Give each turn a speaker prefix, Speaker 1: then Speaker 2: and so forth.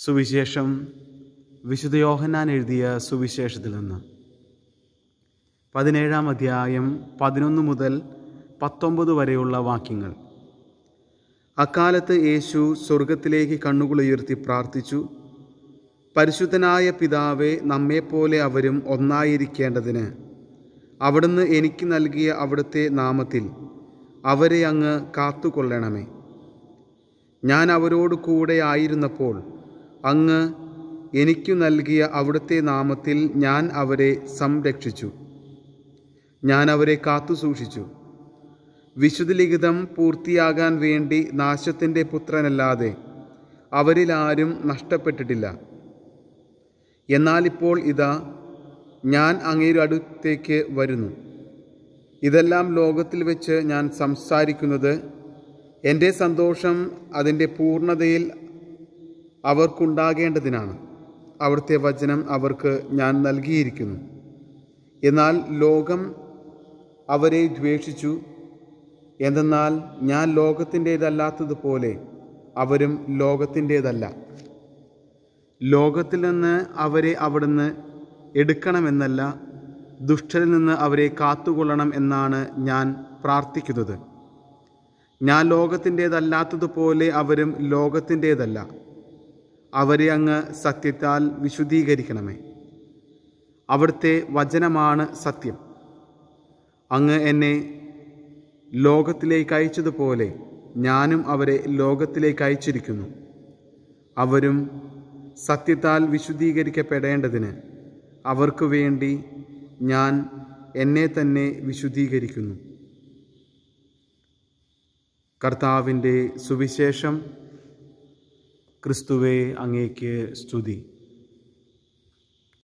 Speaker 1: സുവിശേഷം വിശുദ്ധ യോഹന്നാൻ എഴുതിയ സുവിശേഷത്തിൽ നിന്ന് പതിനേഴാം അധ്യായം പതിനൊന്ന് മുതൽ പത്തൊമ്പത് വരെയുള്ള വാക്യങ്ങൾ അക്കാലത്ത് യേശു സ്വർഗത്തിലേക്ക് കണ്ണുകളുയർത്തി പ്രാർത്ഥിച്ചു പരിശുദ്ധനായ പിതാവെ നമ്മെപ്പോലെ അവരും ഒന്നായിരിക്കേണ്ടതിന് അവിടുന്ന് എനിക്ക് നൽകിയ അവിടുത്തെ നാമത്തിൽ അവരെ അങ്ങ് കാത്തുകൊള്ളണമേ ഞാൻ അവരോട് കൂടെ ആയിരുന്നപ്പോൾ അങ്ങ് എനിക്കു നൽകിയ അവിടുത്തെ നാമത്തിൽ ഞാൻ അവരെ സംരക്ഷിച്ചു ഞാൻ അവരെ കാത്തുസൂക്ഷിച്ചു വിശുദ്ധലിഖിതം പൂർത്തിയാകാൻ വേണ്ടി നാശത്തിൻ്റെ പുത്രനല്ലാതെ അവരിലാരും നഷ്ടപ്പെട്ടിട്ടില്ല എന്നാലിപ്പോൾ ഇതാ ഞാൻ അടുത്തേക്ക് വരുന്നു ഇതെല്ലാം ലോകത്തിൽ വെച്ച് ഞാൻ സംസാരിക്കുന്നത് എൻ്റെ സന്തോഷം അതിൻ്റെ പൂർണ്ണതയിൽ അവർക്കുണ്ടാകേണ്ടതിനാണ് അവിടുത്തെ വചനം അവർക്ക് ഞാൻ നൽകിയിരിക്കുന്നു എന്നാൽ ലോകം അവരെ ദ്വേഷിച്ചു എന്തെന്നാൽ ഞാൻ ലോകത്തിൻ്റേതല്ലാത്തതുപോലെ അവരും ലോകത്തിൻ്റേതല്ല ലോകത്തിൽ നിന്ന് അവരെ അവിടുന്ന് എടുക്കണമെന്നല്ല ദുഷ്ടരിൽ നിന്ന് അവരെ കാത്തുകൊള്ളണം എന്നാണ് ഞാൻ പ്രാർത്ഥിക്കുന്നത് ഞാൻ ലോകത്തിൻ്റേതല്ലാത്തതുപോലെ അവരും ലോകത്തിൻ്റേതല്ല അവരെ അങ്ങ് സത്യത്താൽ വിശുദ്ധീകരിക്കണമേ അവിടുത്തെ വചനമാണ് സത്യം അങ്ങ് എന്നെ ലോകത്തിലേക്ക് അയച്ചതുപോലെ ഞാനും അവരെ ലോകത്തിലേക്ക് അയച്ചിരിക്കുന്നു അവരും സത്യത്താൽ വിശുദ്ധീകരിക്കപ്പെടേണ്ടതിന് അവർക്ക് വേണ്ടി ഞാൻ എന്നെ തന്നെ വിശുദ്ധീകരിക്കുന്നു കർത്താവിൻ്റെ സുവിശേഷം क्रिस्तुवे अंगे के स्तुति